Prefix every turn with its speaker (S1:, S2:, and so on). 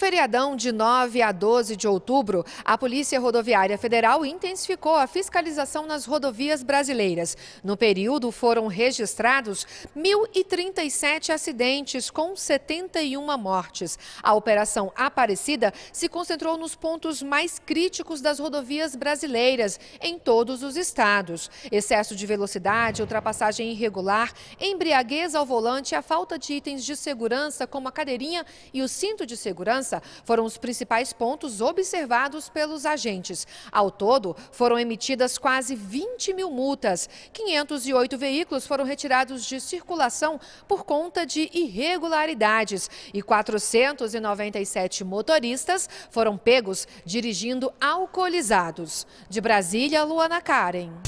S1: feriadão de 9 a 12 de outubro, a Polícia Rodoviária Federal intensificou a fiscalização nas rodovias brasileiras. No período, foram registrados 1.037 acidentes, com 71 mortes. A Operação Aparecida se concentrou nos pontos mais críticos das rodovias brasileiras, em todos os estados. Excesso de velocidade, ultrapassagem irregular, embriaguez ao volante e a falta de itens de segurança, como a cadeirinha e o cinto de segurança segurança foram os principais pontos observados pelos agentes. Ao todo, foram emitidas quase 20 mil multas. 508 veículos foram retirados de circulação por conta de irregularidades e 497 motoristas foram pegos dirigindo alcoolizados. De Brasília, Luana Karen.